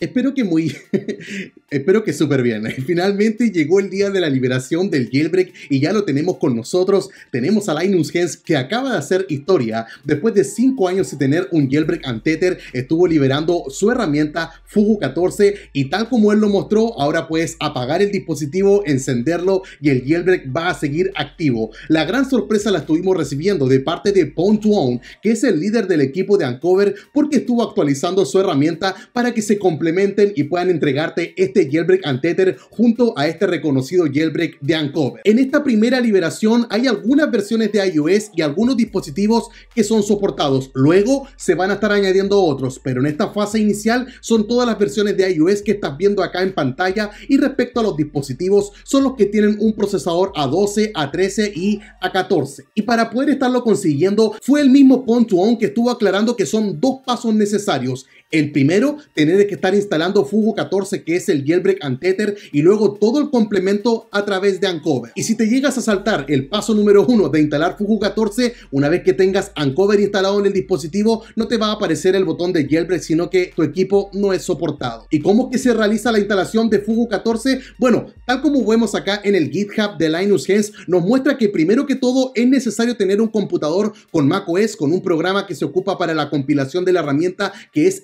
Espero que muy. espero que súper bien. Finalmente llegó el día de la liberación del jailbreak y ya lo tenemos con nosotros. Tenemos a Linus Hens que acaba de hacer historia. Después de 5 años de tener un jailbreak anteter, estuvo liberando su herramienta Fugu 14 y tal como él lo mostró, ahora puedes apagar el dispositivo, encenderlo y el jailbreak va a seguir activo. La gran sorpresa la estuvimos recibiendo de parte de Pontuon, que es el líder del equipo de Uncover porque estuvo actualizando su herramienta para que se complete y puedan entregarte este jailbreak Antether junto a este reconocido jailbreak de Ancover. En esta primera liberación hay algunas versiones de iOS y algunos dispositivos que son soportados. Luego se van a estar añadiendo otros, pero en esta fase inicial son todas las versiones de iOS que estás viendo acá en pantalla y respecto a los dispositivos son los que tienen un procesador A12, A13 y A14. Y para poder estarlo consiguiendo fue el mismo Pontuon que estuvo aclarando que son dos pasos necesarios. El primero, tener que estar instalando Fugo 14, que es el jailbreak and y luego todo el complemento a través de Ancover. Y si te llegas a saltar el paso número uno de instalar Fugo 14, una vez que tengas Ancover instalado en el dispositivo, no te va a aparecer el botón de jailbreak, sino que tu equipo no es soportado. ¿Y cómo que se realiza la instalación de Fugo 14? Bueno, tal como vemos acá en el GitHub de Linus Hens, nos muestra que primero que todo es necesario tener un computador con macOS, con un programa que se ocupa para la compilación de la herramienta que es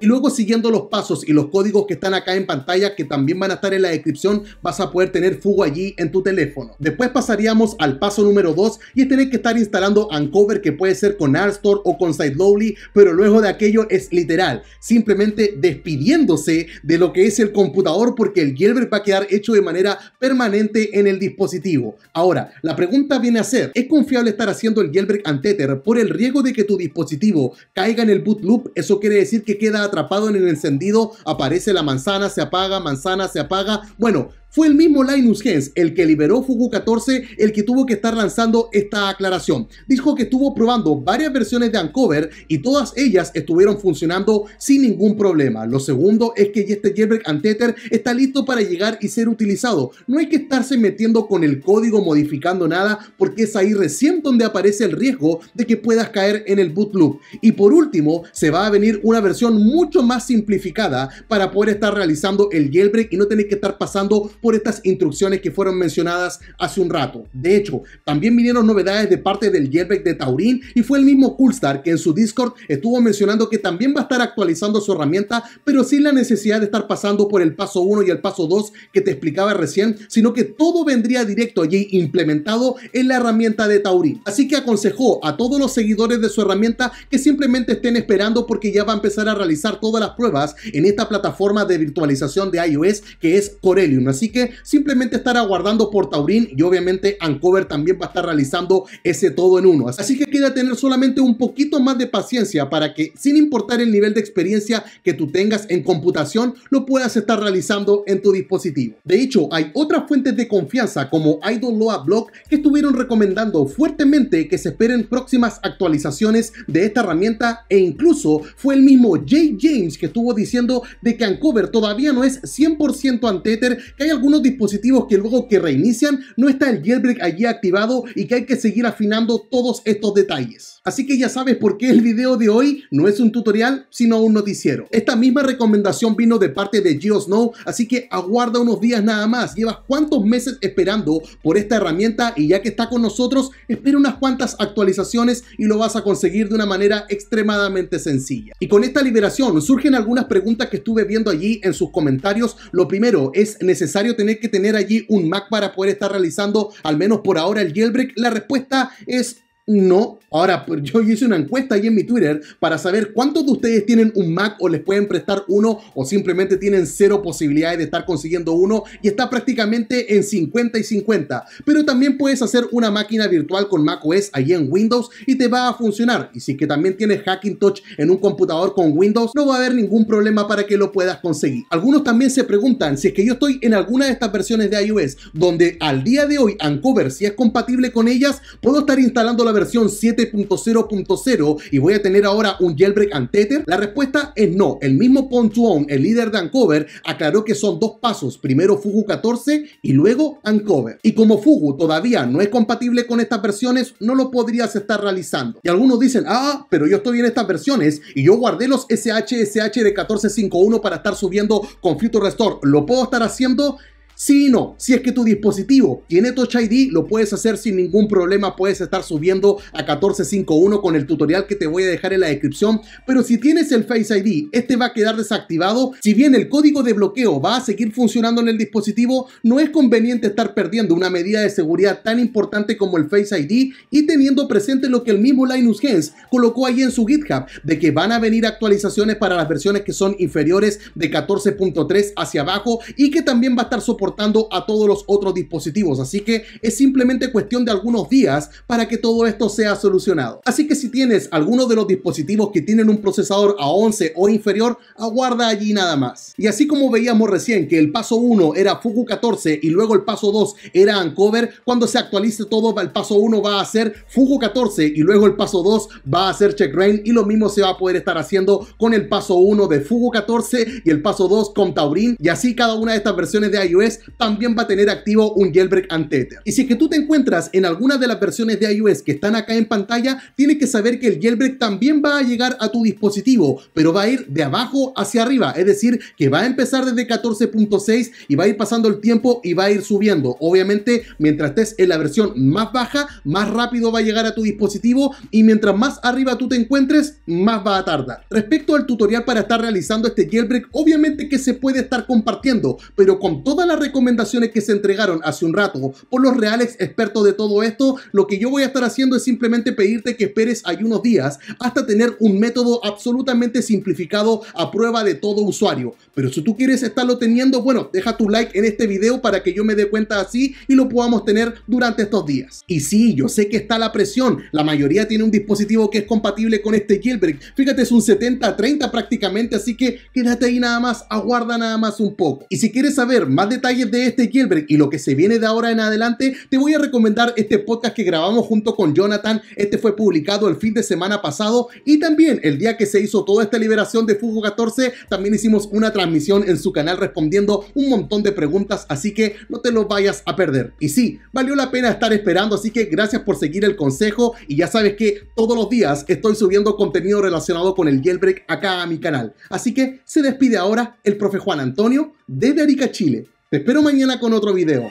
y luego siguiendo los pasos y los códigos que están acá en pantalla, que también van a estar en la descripción, vas a poder tener Fugo allí en tu teléfono. Después pasaríamos al paso número 2 y es tener que estar instalando Uncover, que puede ser con Store o con Sidelowly, pero luego de aquello es literal, simplemente despidiéndose de lo que es el computador porque el jailbreak va a quedar hecho de manera permanente en el dispositivo. Ahora, la pregunta viene a ser, ¿es confiable estar haciendo el jailbreak anteter por el riesgo de que tu dispositivo caiga en el boot Eso quiere decir que queda atrapado en el encendido, aparece la manzana, se apaga, manzana, se apaga. Bueno, fue el mismo Linus Hens el que liberó Fugu 14 el que tuvo que estar lanzando esta aclaración. Dijo que estuvo probando varias versiones de Uncover y todas ellas estuvieron funcionando sin ningún problema. Lo segundo es que este jailbreak Anteter está listo para llegar y ser utilizado. No hay que estarse metiendo con el código modificando nada porque es ahí recién donde aparece el riesgo de que puedas caer en el boot loop. Y por último, se va a venir una versión mucho más simplificada para poder estar realizando el jailbreak y no tener que estar pasando por estas instrucciones que fueron mencionadas hace un rato. De hecho, también vinieron novedades de parte del Jerbeck de Taurin y fue el mismo Coolstar que en su Discord estuvo mencionando que también va a estar actualizando su herramienta, pero sin la necesidad de estar pasando por el paso 1 y el paso 2 que te explicaba recién, sino que todo vendría directo allí implementado en la herramienta de Taurín. Así que aconsejó a todos los seguidores de su herramienta que simplemente estén esperando porque ya va a empezar a realizar todas las pruebas en esta plataforma de virtualización de iOS que es Corellium. Así que simplemente estar aguardando por Taurín y obviamente Ancover también va a estar realizando ese todo en uno. Así que queda tener solamente un poquito más de paciencia para que sin importar el nivel de experiencia que tú tengas en computación, lo puedas estar realizando en tu dispositivo. De hecho, hay otras fuentes de confianza como Idoloa Blog que estuvieron recomendando fuertemente que se esperen próximas actualizaciones de esta herramienta e incluso fue el mismo Jay James que estuvo diciendo de que Ancover todavía no es 100% Anteter, que hay algunos dispositivos que luego que reinician no está el jailbreak allí activado y que hay que seguir afinando todos estos detalles. Así que ya sabes por qué el video de hoy no es un tutorial, sino un noticiero. Esta misma recomendación vino de parte de GeoSnow, así que aguarda unos días nada más. Llevas cuántos meses esperando por esta herramienta y ya que está con nosotros, espera unas cuantas actualizaciones y lo vas a conseguir de una manera extremadamente sencilla. Y con esta liberación surgen algunas preguntas que estuve viendo allí en sus comentarios. Lo primero, ¿es necesario tener que tener allí un Mac para poder estar realizando al menos por ahora el jailbreak? La respuesta es no, ahora pues, yo hice una encuesta Ahí en mi Twitter para saber cuántos de ustedes tienen un Mac o les pueden prestar uno o simplemente tienen cero posibilidades de estar consiguiendo uno y está prácticamente en 50 y 50. Pero también puedes hacer una máquina virtual con macOS ahí en Windows y te va a funcionar. Y si que también tienes Hacking Touch en un computador con Windows, no va a haber ningún problema para que lo puedas conseguir. Algunos también se preguntan si es que yo estoy en alguna de estas versiones de iOS donde al día de hoy Uncover si es compatible con ellas, puedo estar instalando la versión 7.0.0 y voy a tener ahora un jailbreak anteter La respuesta es no. El mismo Pontuon, el líder de Uncover, aclaró que son dos pasos, primero Fugu 14 y luego Uncover. Y como Fugu todavía no es compatible con estas versiones, no lo podrías estar realizando. Y algunos dicen, ah, pero yo estoy en estas versiones y yo guardé los SHSH de 14.51 para estar subiendo con Restore. ¿Lo puedo estar haciendo? Si no. Si es que tu dispositivo tiene Touch ID, lo puedes hacer sin ningún problema. Puedes estar subiendo a 1451 con el tutorial que te voy a dejar en la descripción. Pero si tienes el Face ID, este va a quedar desactivado. Si bien el código de bloqueo va a seguir funcionando en el dispositivo, no es conveniente estar perdiendo una medida de seguridad tan importante como el Face ID y teniendo presente lo que el mismo Linus Gens colocó ahí en su GitHub, de que van a venir actualizaciones para las versiones que son inferiores de 14.3 hacia abajo y que también va a estar soportando a todos los otros dispositivos, así que es simplemente cuestión de algunos días para que todo esto sea solucionado. Así que si tienes alguno de los dispositivos que tienen un procesador a 11 o inferior, aguarda allí nada más. Y así como veíamos recién que el paso 1 era FUGU 14 y luego el paso 2 era Uncover, cuando se actualice todo el paso 1 va a ser Fuku 14 y luego el paso 2 va a ser Checkrain y lo mismo se va a poder estar haciendo con el paso 1 de Fugu 14 y el paso 2 con Taurin y así cada una de estas versiones de iOS también va a tener activo un jailbreak Ether. Y si es que tú te encuentras en alguna de las versiones de iOS que están acá en pantalla, tienes que saber que el jailbreak también va a llegar a tu dispositivo, pero va a ir de abajo hacia arriba, es decir, que va a empezar desde 14.6 y va a ir pasando el tiempo y va a ir subiendo. Obviamente, mientras estés en la versión más baja, más rápido va a llegar a tu dispositivo y mientras más arriba tú te encuentres, más va a tardar. Respecto al tutorial para estar realizando este jailbreak, obviamente que se puede estar compartiendo, pero con toda la recomendaciones que se entregaron hace un rato por los reales expertos de todo esto, lo que yo voy a estar haciendo es simplemente pedirte que esperes ahí unos días hasta tener un método absolutamente simplificado a prueba de todo usuario. Pero si tú quieres estarlo teniendo, bueno, deja tu like en este video para que yo me dé cuenta así y lo podamos tener durante estos días. Y sí, yo sé que está la presión. La mayoría tiene un dispositivo que es compatible con este Gilbert, Fíjate, es un 70-30 prácticamente, así que quédate ahí nada más, aguarda nada más un poco. Y si quieres saber más detalles de este jailbreak y lo que se viene de ahora en adelante, te voy a recomendar este podcast que grabamos junto con Jonathan. Este fue publicado el fin de semana pasado y también el día que se hizo toda esta liberación de Fujo 14, también hicimos una transmisión en su canal respondiendo un montón de preguntas, así que no te lo vayas a perder. Y sí, valió la pena estar esperando, así que gracias por seguir el consejo y ya sabes que todos los días estoy subiendo contenido relacionado con el jailbreak acá a mi canal. Así que se despide ahora el profe Juan Antonio desde Arica, Chile. Te espero mañana con otro video.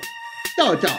Chao, chao.